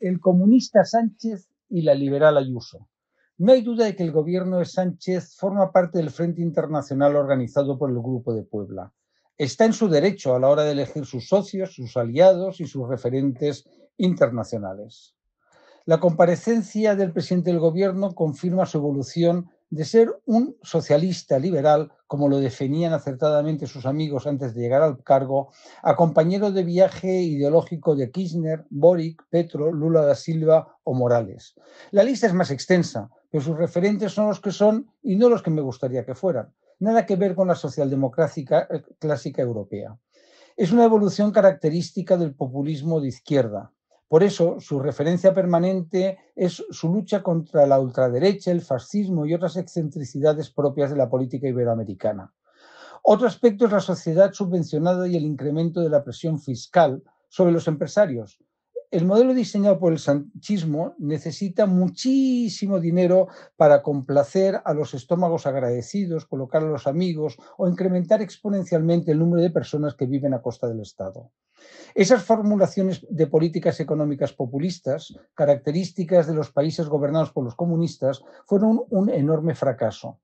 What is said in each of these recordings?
el comunista Sánchez y la liberal Ayuso. No hay duda de que el gobierno de Sánchez forma parte del Frente Internacional organizado por el Grupo de Puebla. Está en su derecho a la hora de elegir sus socios, sus aliados y sus referentes internacionales. La comparecencia del presidente del gobierno confirma su evolución de ser un socialista liberal, como lo definían acertadamente sus amigos antes de llegar al cargo, a compañero de viaje ideológico de Kirchner, Boric, Petro, Lula da Silva o Morales. La lista es más extensa, pero sus referentes son los que son y no los que me gustaría que fueran. Nada que ver con la socialdemocracia eh, clásica europea. Es una evolución característica del populismo de izquierda, por eso, su referencia permanente es su lucha contra la ultraderecha, el fascismo y otras excentricidades propias de la política iberoamericana. Otro aspecto es la sociedad subvencionada y el incremento de la presión fiscal sobre los empresarios, el modelo diseñado por el sanchismo necesita muchísimo dinero para complacer a los estómagos agradecidos, colocar a los amigos o incrementar exponencialmente el número de personas que viven a costa del Estado. Esas formulaciones de políticas económicas populistas, características de los países gobernados por los comunistas, fueron un enorme fracaso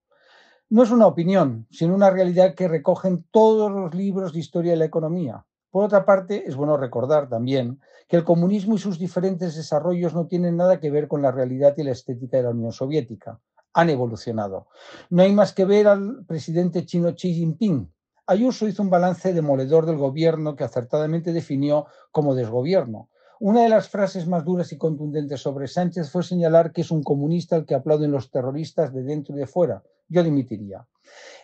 no es una opinión, sino una realidad que recogen todos los libros de historia de la economía. Por otra parte, es bueno recordar también que el comunismo y sus diferentes desarrollos no tienen nada que ver con la realidad y la estética de la Unión Soviética. Han evolucionado. No hay más que ver al presidente chino Xi Jinping. Ayuso hizo un balance demoledor del gobierno que acertadamente definió como desgobierno. Una de las frases más duras y contundentes sobre Sánchez fue señalar que es un comunista el que aplauden los terroristas de dentro y de fuera. Yo dimitiría.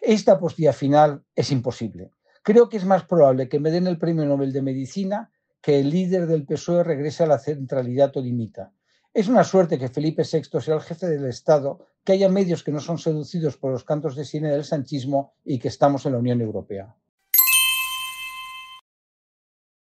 Esta postilla final es imposible. Creo que es más probable que me den el premio Nobel de Medicina que el líder del PSOE regrese a la centralidad todimita. Es una suerte que Felipe VI sea el jefe del Estado, que haya medios que no son seducidos por los cantos de cine del sanchismo y que estamos en la Unión Europea.